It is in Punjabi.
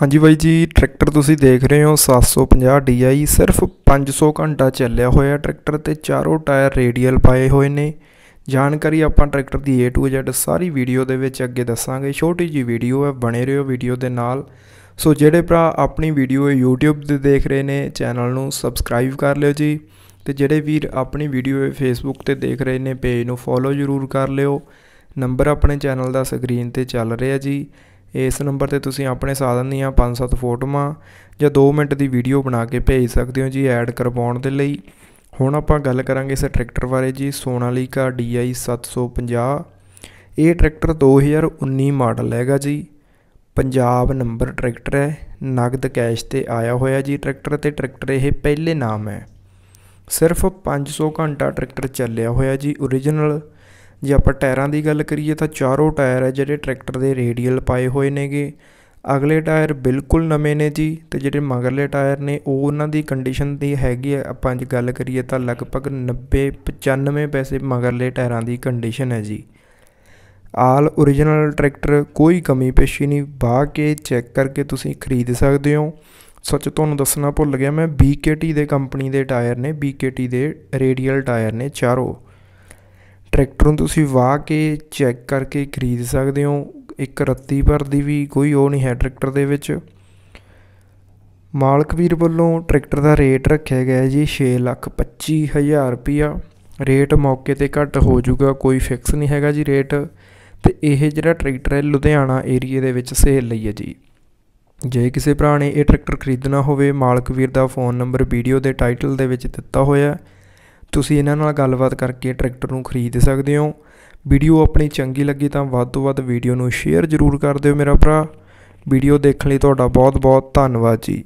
ਹਾਂਜੀ ਬਾਈ ਜੀ ਟਰੈਕਟਰ ਤੁਸੀਂ ਦੇਖ ਰਹੇ ਹੋ 750 DI ਸਿਰਫ 500 ਘੰਟਾ ਚੱਲਿਆ ਹੋਇਆ ਟਰੈਕਟਰ ਤੇ ਚਾਰੋਂ ਟਾਇਰ ਰੇਡੀਅਲ ਪਾਏ ਹੋਏ ਨੇ ਜਾਣਕਾਰੀ ਆਪਾਂ ਟਰੈਕਟਰ ਦੀ A to Z ਸਾਰੀ ਵੀਡੀਓ ਦੇ ਵਿੱਚ ਅੱਗੇ ਦੱਸਾਂਗੇ ਛੋਟੀ ਜੀ ਵੀਡੀਓ ਹੈ ਬਣੇ ਰਹੋ ਵੀਡੀਓ ਦੇ ਨਾਲ ਸੋ ਜਿਹੜੇ ਭਰਾ ਆਪਣੀ ਵੀਡੀਓ YouTube ਤੇ ਦੇਖ ਰਹੇ ਨੇ ਚੈਨਲ ਨੂੰ ਸਬਸਕ੍ਰਾਈਬ ਕਰ ਲਿਓ ਜੀ ਤੇ ਜਿਹੜੇ ਵੀਰ ਆਪਣੀ ਵੀਡੀਓ Facebook ਤੇ ਦੇਖ ਰਹੇ ਨੇ ਪੇਜ ਨੂੰ ਫੋਲੋ ਜ਼ਰੂਰ ਕਰ ਲਿਓ ਨੰਬਰ ਆਪਣੇ ਚੈਨਲ ਦਾ ਸਕਰੀਨ ਤੇ ਚੱਲ ਰਿਹਾ ਜੀ ਇਸ ਨੰਬਰ ਤੇ ਤੁਸੀਂ ਆਪਣੇ ਸਾਧਨ ਦੀਆਂ 5-7 ਫੋਟੋਆਂ ਜਾਂ 2 ਮਿੰਟ ਦੀ ਵੀਡੀਓ ਬਣਾ ਕੇ ਭੇਜ ਸਕਦੇ ਹੋ ਜੀ ਐਡ ਕਰਵਾਉਣ ਦੇ ਲਈ ਹੁਣ ਆਪਾਂ ਗੱਲ ਕਰਾਂਗੇ ਇਸ ਟਰੈਕਟਰ ਬਾਰੇ ਜੀ ਸੋਨਾਲੀਕਾ DI 750 ਇਹ ਟਰੈਕਟਰ 2019 ਮਾਡਲ ਹੈਗਾ ਜੀ ਪੰਜਾਬ ਨੰਬਰ ਟਰੈਕਟਰ ਹੈ ਨਗਦ ਕੈਸ਼ ਤੇ ਆਇਆ ਹੋਇਆ ਜੀ ਟਰੈਕਟਰ ਤੇ ਟਰੈਕਟਰ ਇਹ ਪਹਿਲੇ ਨਾਮ ਹੈ ਸਿਰਫ 500 ਘੰਟਾ ਟਰੈਕਟਰ ਚੱਲਿਆ ਹੋਇਆ ਜੀ origignal ਜੇ ਆਪਾਂ ਟਾਇਰਾਂ ਦੀ ਗੱਲ ਕਰੀਏ ਤਾਂ ਚਾਰੋਂ ਟਾਇਰ ਹੈ ਜਿਹੜੇ ਟਰੈਕਟਰ ਦੇ ਰੇਡੀਅਲ ਪਾਏ ਹੋਏ ਨੇਗੇ ਅਗਲੇ ਟਾਇਰ ਬਿਲਕੁਲ ਨਵੇਂ ਨੇ ਜੀ ਤੇ ਜਿਹੜੇ ਮਗਰਲੇ ਟਾਇਰ ਨੇ ਉਹ ਉਹਨਾਂ ਦੀ ਕੰਡੀਸ਼ਨ ਦੀ ਹੈਗੀ ਹੈ ਆਪਾਂ ਜੇ ਗੱਲ ਕਰੀਏ ਤਾਂ ਲਗਭਗ 90 95 ਪੈਸੇ ਮਗਰਲੇ ਟਾਇਰਾਂ ਦੀ ਕੰਡੀਸ਼ਨ ਹੈ ਜੀ ਆਲ origignal ਟਰੈਕਟਰ ਕੋਈ ਕਮੀ ਪੇਸ਼ੀ ਨਹੀਂ ਬਾ ਕੇ ਚੈੱਕ ਕਰਕੇ ਤੁਸੀਂ ਖਰੀਦ ਸਕਦੇ ਹੋ ਸੱਚ ਤੁਹਾਨੂੰ ਦੱਸਣਾ ਭੁੱਲ ਗਿਆ ਮੈਂ BKT ਦੇ ਕੰਪਨੀ ਦੇ ਟਾਇਰ ਨੇ BKT ਦੇ ਰੇਡੀਅਲ ਟਾਇਰ ਨੇ ਚਾਰੋਂ ਟਰੈਕਟਰ ਨੂੰ ਤੁਸੀਂ ਵਾਹ ਕੇ ਚੈੱਕ ਕਰਕੇ ਖਰੀਦ ਸਕਦੇ ਹੋ ਇੱਕ ਰੱਤੀ ਭਰ ਦੀ ਵੀ ਕੋਈ ਉਹ ਨਹੀਂ ਹੈ ਟਰੈਕਟਰ ਦੇ ਵਿੱਚ ਮਾਲਕ ਵੀਰ ਵੱਲੋਂ ਟਰੈਕਟਰ ਦਾ ਰੇਟ ਰੱਖਿਆ ਗਿਆ ਜੀ 6 ਲੱਖ 25 ਹਜ਼ਾਰ ਰੁਪਿਆ ਰੇਟ ਮੌਕੇ ਤੇ ਘੱਟ ਹੋ ਜਾਊਗਾ ਕੋਈ ਫਿਕਸ ਨਹੀਂ ਹੈਗਾ ਜੀ ਰੇਟ ਤੇ ਇਹ ਜਿਹੜਾ ਟਰੈਕਟਰ ਹੈ ਲੁਧਿਆਣਾ ਏਰੀਆ ਦੇ ਵਿੱਚ ਸੇਲ ਲਈ ਹੈ ਜੀ ਜੇ ਕਿਸੇ ਭਰਾ ਨੇ ਇਹ ਟਰੈਕਟਰ ਖਰੀਦਣਾ ਹੋਵੇ ਮਾਲਕ ਵੀਰ ਦਾ ਫੋਨ ਨੰਬਰ ਵੀਡੀਓ ਦੇ ਟਾਈਟਲ ਦੇ ਵਿੱਚ ਦਿੱਤਾ ਹੋਇਆ ਹੈ ਤੁਸੀਂ ਇਹਨਾਂ ਨਾਲ ਗੱਲਬਾਤ ਕਰਕੇ ਟਰੈਕਟਰ ਨੂੰ ਖਰੀਦ ਸਕਦੇ ਹੋ ਵੀਡੀਓ ਆਪਣੀ ਚੰਗੀ ਲੱਗੀ ਤਾਂ ਵੱਧ ਤੋਂ ਵੱਧ ਵੀਡੀਓ ਨੂੰ ਸ਼ੇਅਰ ਜ਼ਰੂਰ ਕਰ ਦਿਓ ਮੇਰਾ ਭਰਾ ਵੀਡੀਓ ਦੇਖਣ ਲਈ ਤੁਹਾਡਾ ਬਹੁਤ ਬਹੁਤ ਧੰਨਵਾਦ ਜੀ